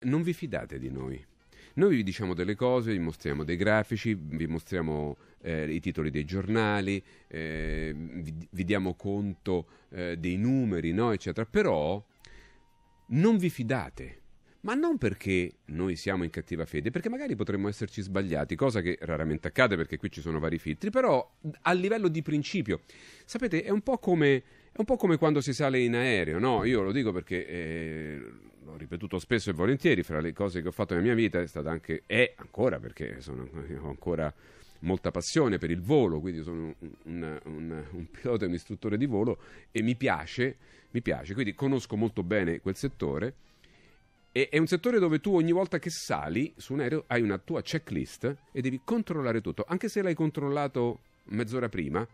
non vi fidate di noi. Noi vi diciamo delle cose, vi mostriamo dei grafici, vi mostriamo eh, i titoli dei giornali, eh, vi, vi, diamo conto eh, dei numeri, no? eccetera. Però non vi fidate. Ma non perché noi siamo in cattiva fede, perché magari potremmo esserci sbagliati, cosa che raramente accade perché qui ci sono vari filtri, però a livello di principio, sapete, è un po' come, un po come quando si sale in aereo, no? Io lo dico perché eh, ripetuto spesso e volentieri, fra le cose che ho fatto nella mia vita è stata anche, è ancora perché sono, eh, ho ancora molta passione per il volo, quindi sono un, un, un, un pilota e un istruttore di volo e mi piace, mi piace, quindi conosco molto bene quel settore. E è un settore dove tu ogni volta che sali su un aereo hai una tua checklist e devi controllare tutto, anche se l'hai controllato mezz'ora prima,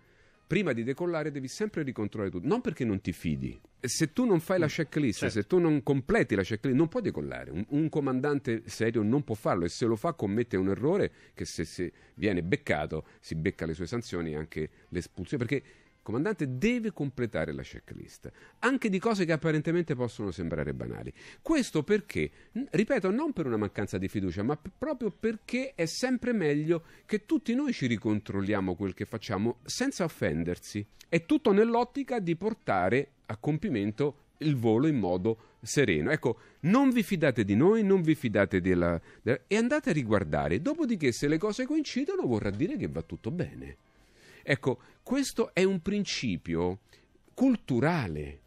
prima di decollare devi sempre ricontrollare tutto, non perché non ti fidi. Se tu non fai la mm, checklist, certo. se tu non completi la checklist, non puoi decollare. Un, un, comandante serio non può farlo e se lo fa commette un errore che se, se viene beccato si becca le sue sanzioni e anche l'espulsione. Perché comandante deve completare la checklist, anche di cose che apparentemente possono sembrare banali. Questo perché, ripeto, non per una mancanza di fiducia, ma proprio perché è sempre meglio che tutti noi ci ricontrolliamo quel che facciamo senza offendersi. È tutto nell'ottica di portare a compimento il volo in modo sereno. Ecco, non vi fidate di noi, non vi fidate della... della e andate a riguardare. Dopodiché, se le cose coincidono, vorrà dire che va tutto bene. Ecco, questo è un principio culturale.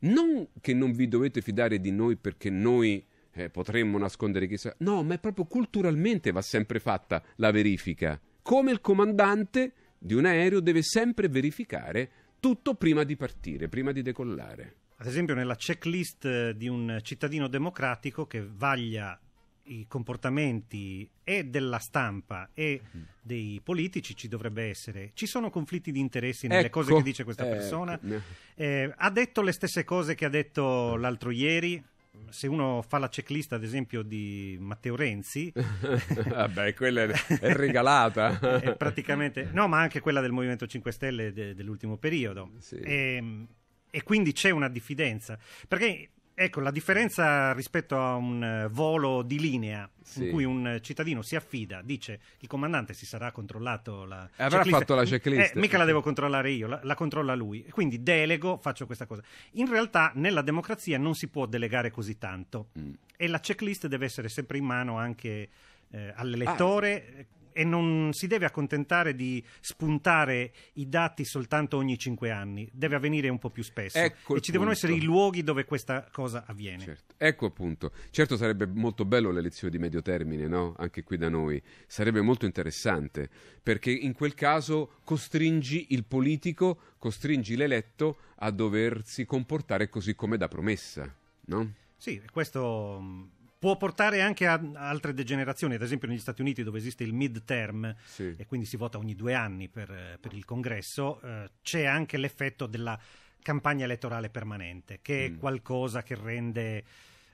Non che non vi dovete fidare di noi perché noi eh, potremmo nascondere chissà. No, ma è proprio culturalmente va sempre fatta la verifica. Come il comandante di un aereo deve sempre verificare tutto prima di partire, prima di decollare ad esempio nella checklist eh, di un cittadino democratico che vaglia i comportamenti e della stampa e mhm. dei politici ci dovrebbe essere. Ci sono conflitti di interessi nelle ecco, cose che dice questa ecco. eh, persona. Eh, ha detto le stesse cose che ha detto l'altro ieri. Se uno fa la checklist, ad esempio, di Matteo Renzi, vabbè, quella è, è regalata. è praticamente, no, ma anche quella del Movimento 5 Stelle de, dell'ultimo periodo. Sì. E, ehm, e quindi c'è una diffidenza. Perché Ecco, la differenza rispetto a un eh, volo di linea sì. in cui un eh, cittadino si affida, dice il comandante si sarà controllato la eh, checklist. avrà fatto la checklist. Eh, mica la devo controllare io, la, la, controlla lui. Quindi delego, faccio questa cosa. In realtà nella democrazia non si può delegare così tanto mm. e la checklist deve essere sempre in mano anche eh, ah, all'elettore. Ah e non si deve accontentare di spuntare i dati soltanto ogni cinque anni, deve avvenire un po' più spesso. Ecco e ci punto. devono essere i luoghi dove questa cosa avviene. Certo. Ecco appunto. Certo sarebbe molto bello l'elezione di medio termine, no? Anche qui da noi. Sarebbe molto interessante, perché in quel caso costringi il politico, costringi l'eletto a doversi comportare così come da promessa, no? Sì, questo può portare anche a altre degenerazioni, ad esempio negli Stati Uniti dove esiste il midterm sì. e quindi si vota ogni due anni per, per il congresso, eh, c'è anche l'effetto della campagna elettorale permanente, che mm. è qualcosa che rende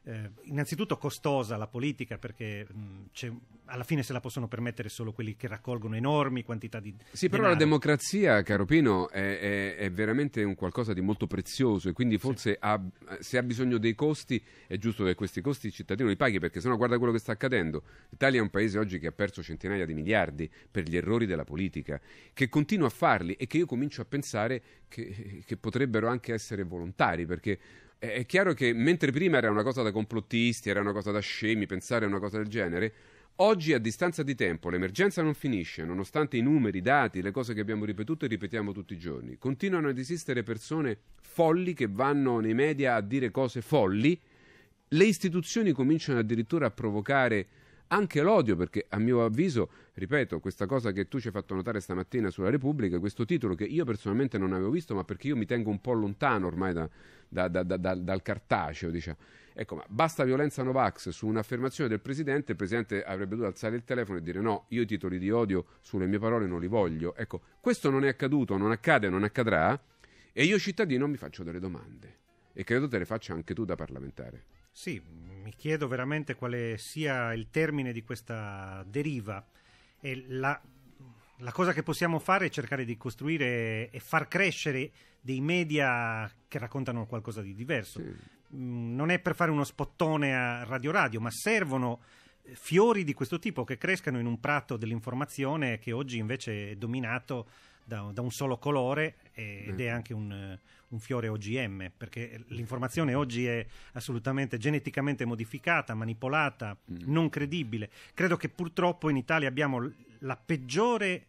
eh, innanzitutto costosa la politica perché mh, mm, alla fine se la possono permettere solo quelli che raccolgono enormi quantità di Sì, denaro. però la democrazia, caro Pino, è, è, è, veramente un qualcosa di molto prezioso e quindi forse sì. ha, se ha bisogno dei costi è giusto che questi costi il cittadino li paghi perché sennò guarda quello che sta accadendo. L'Italia è un paese oggi che ha perso centinaia di miliardi per gli errori della politica, che continua a farli e che io comincio a pensare che, che potrebbero anche essere volontari perché è chiaro che mentre prima era una cosa da complottisti, era una cosa da scemi, pensare a una cosa del genere, oggi a distanza di tempo l'emergenza non finisce, nonostante i numeri, i dati, le cose che abbiamo ripetuto e ripetiamo tutti i giorni. Continuano ad esistere persone folli che vanno nei media a dire cose folli, le istituzioni cominciano addirittura a provocare anche l'odio, perché a mio avviso, ripeto, questa cosa che tu ci hai fatto notare stamattina sulla Repubblica, questo titolo che io personalmente non avevo visto, ma perché io mi tengo un po' lontano ormai da, da, da, dal cartaceo, diciamo. Ecco, ma basta violenza Novax su un'affermazione del Presidente, il Presidente avrebbe dovuto alzare il telefono e dire no, io i titoli di odio sulle mie parole non li voglio. Ecco, questo non è accaduto, non accade, non accadrà, e io cittadino mi faccio delle domande. E credo te le faccia anche tu da parlamentare. Sì, mi chiedo veramente quale sia il termine di questa deriva e la, la cosa che possiamo fare è cercare di costruire e far crescere dei media che raccontano qualcosa di diverso. Sì. Mm, non è per fare uno spottone a Radio Radio, ma servono eh, fiori di questo tipo che crescano in un prato dell'informazione che oggi invece è dominato da, da un solo colore eh, ed è mm. anche un, un, fiore OGM, perché l'informazione oggi è assolutamente geneticamente modificata, manipolata, mm. non credibile. Credo che purtroppo in Italia abbiamo la peggiore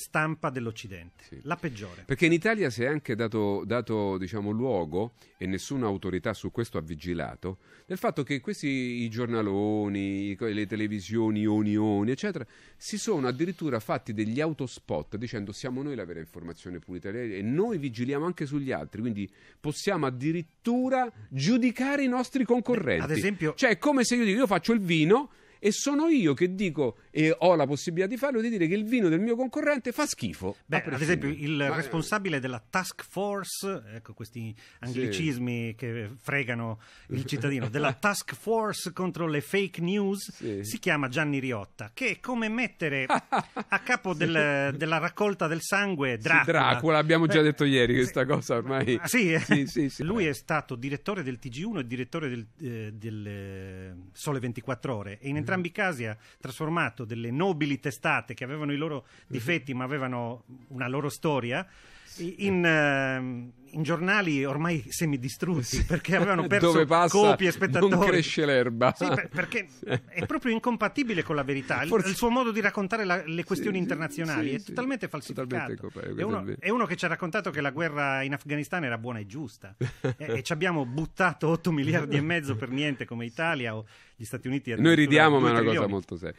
stampa dell'Occidente, sì. la peggiore. Perché in Italia si è anche dato, dato diciamo, luogo, e nessuna autorità su questo ha vigilato, del fatto che questi i giornaloni, le televisioni, i eccetera, si sono addirittura fatti degli autospot dicendo siamo noi la vera informazione pulita e noi vigiliamo anche sugli altri, quindi possiamo addirittura giudicare i nostri concorrenti. Beh, ad esempio... Cioè è come se io dico io faccio il vino e sono io che dico e ho la possibilità di farlo, di dire che il vino del mio concorrente fa schifo. Beh, ad esempio il Ma... Eh, responsabile della task force, ecco questi anglicismi sì. che fregano il cittadino, della task force contro le fake news, sì. si chiama Gianni Riotta, che è come mettere a capo del, della raccolta del sangue Dracula. Sì, Dracula, abbiamo già detto ieri questa cosa ormai. Ah, eh? sì, lui è stato direttore del TG1 e direttore del, eh, del eh, Sole 24 ore e in entrambi entrambi i casi ha trasformato delle nobili testate che avevano i loro difetti mhm. ma avevano una loro storia in, ehm, in giornali ormai semidistrutti perché avevano perso Dove passa, copie spettatori. Non cresce l'erba. Sì, per, perché è proprio incompatibile con la verità. Forse... Il suo modo di raccontare la, le questioni sì, internazionali è totalmente falsificato. Totalmente eh, è, uno, è, uno, che ci ha raccontato che la guerra in Afghanistan era buona e giusta e, e ci abbiamo buttato 8 miliardi e mezzo per niente come Italia o gli Stati Uniti. Noi ridiamo, ma è una cosa molto seria.